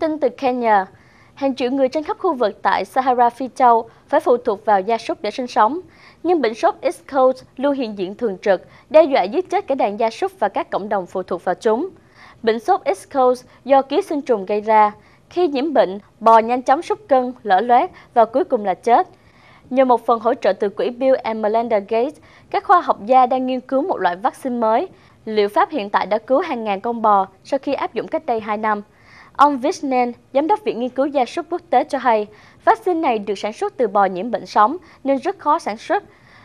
Tin từ Kenya, hàng triệu người trên khắp khu vực tại Sahara Phi Châu phải phụ thuộc vào gia súc để sinh sống. Nhưng bệnh sốt East Coast luôn hiện diện thường trực, đe dọa giết chết cả đàn gia súc và các cộng đồng phụ thuộc vào chúng. Bệnh sốt East Coast do ký sinh trùng gây ra. Khi nhiễm bệnh, bò nhanh chóng sút cân, lỡ loét và cuối cùng là chết. Nhờ một phần hỗ trợ từ quỹ Bill and Melinda Gates, các khoa học gia đang nghiên cứu một loại vaccine mới. Liệu pháp hiện tại đã cứu hàng ngàn con bò sau khi áp dụng cách đây 2 năm. Ông Vishnen, Giám đốc Viện Nghiên cứu Gia súc Quốc tế cho hay, vaccine này được sản xuất từ bò nhiễm bệnh sống nên rất khó sản xuất.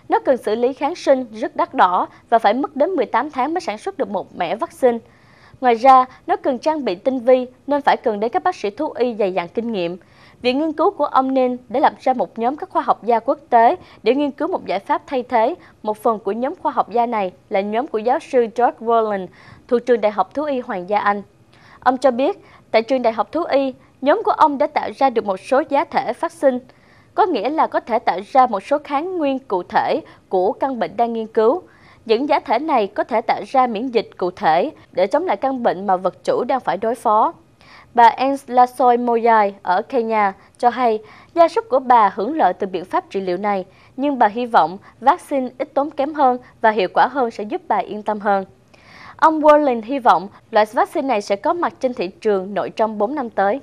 Nó cần xử lý kháng sinh rất đắt đỏ và phải mất đến 18 tháng mới sản xuất được một mẻ vaccine. Ngoài ra, nó cần trang bị tinh vi nên phải cần đến các bác sĩ thú y dày dặn kinh nghiệm. Viện nghiên cứu của ông Ninh đã lập ra một nhóm các khoa học gia quốc tế để nghiên cứu một giải pháp thay thế. Một phần của nhóm khoa học gia này là nhóm của giáo sư George Rowland thuộc trường Đại học Thú y Hoàng gia Anh. Ông cho biết, tại trường Đại học Thú Y, nhóm của ông đã tạo ra được một số giá thể vaccine, có nghĩa là có thể tạo ra một số kháng nguyên cụ thể của căn bệnh đang nghiên cứu. Những giá thể này có thể tạo ra miễn dịch cụ thể để chống lại căn bệnh mà vật chủ đang phải đối phó. Bà Ens Lasoy Moyai ở Kenya cho hay gia súc của bà hưởng lợi từ biện pháp trị liệu này, nhưng bà hy vọng vaccine ít tốn kém hơn và hiệu quả hơn sẽ giúp bà yên tâm hơn. Ông Worland hy vọng loại vaccine này sẽ có mặt trên thị trường nội trong 4 năm tới.